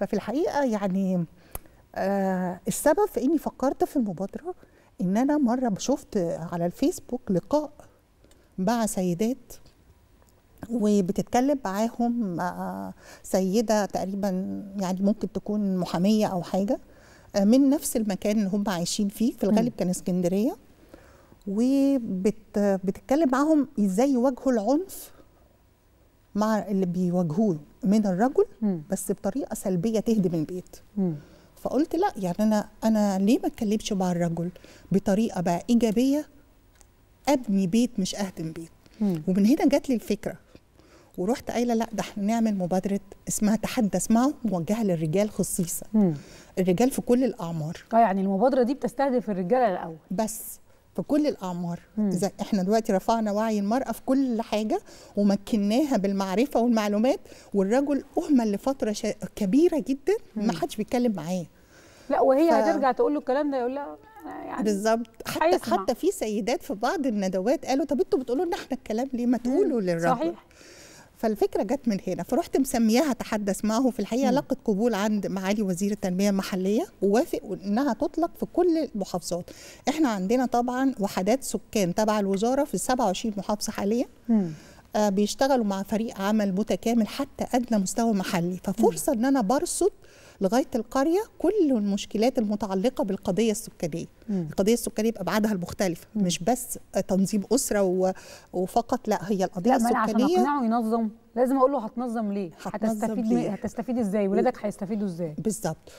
ففي الحقيقه يعني آه السبب في اني فكرت في المبادره ان انا مره شفت على الفيسبوك لقاء مع سيدات وبتتكلم معاهم آه سيده تقريبا يعني ممكن تكون محاميه او حاجه آه من نفس المكان اللي هم عايشين فيه في الغالب كان اسكندريه وبتتكلم معاهم ازاي يواجهوا العنف مع اللي بيواجهوه من الرجل بس بطريقه سلبيه تهدم البيت فقلت لا يعني انا انا ليه ما اتكلمش مع الرجل بطريقه بقى ايجابيه ابني بيت مش اهدم بيت ومن هنا جات لي الفكره ورحت قايله لا ده احنا نعمل مبادره اسمها تحدث معه موجهه للرجال خصيصا الرجال في كل الاعمار اه يعني المبادره دي بتستهدف الرجاله الاول بس في كل الاعمار اذا احنا دلوقتي رفعنا وعي المراه في كل حاجه ومكناها بالمعرفه والمعلومات والرجل اهمل لفتره شا... كبيره جدا ما حدش بيتكلم معاه لا وهي ف... هترجع تقول له الكلام ده يقول لها آه، يعني بالظبط حتى حتى في سيدات في بعض الندوات قالوا طب انتوا بتقولوا لنا احنا الكلام ليه ما تقولوا للرجل صحيح فالفكره جت من هنا فرحت مسمياها تحدث معه في الحقيقه لقت قبول عند معالي وزير التنميه المحليه ووافق انها تطلق في كل المحافظات احنا عندنا طبعا وحدات سكان تبع الوزاره في 27 محافظه حاليا آه، بيشتغلوا مع فريق عمل متكامل حتى ادنى مستوى محلي ففرصه ان انا برصد لغايه القريه كل المشكلات المتعلقه بالقضيه السكانيه مم. القضيه السكانيه بابعادها المختلفه مم. مش بس تنظيم اسره وفقط لا هي القضيه لا السكانيه عشان اقنعه ينظم لازم اقول له هتنظم ليه هتنظم هتستفيد ليه؟ هتستفيد ازاي ولادك هيستفيدوا ازاي بالظبط